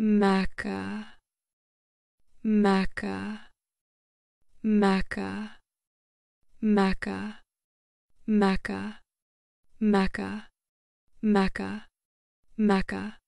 Maca, maca, maca, maca, maca, maca, maca,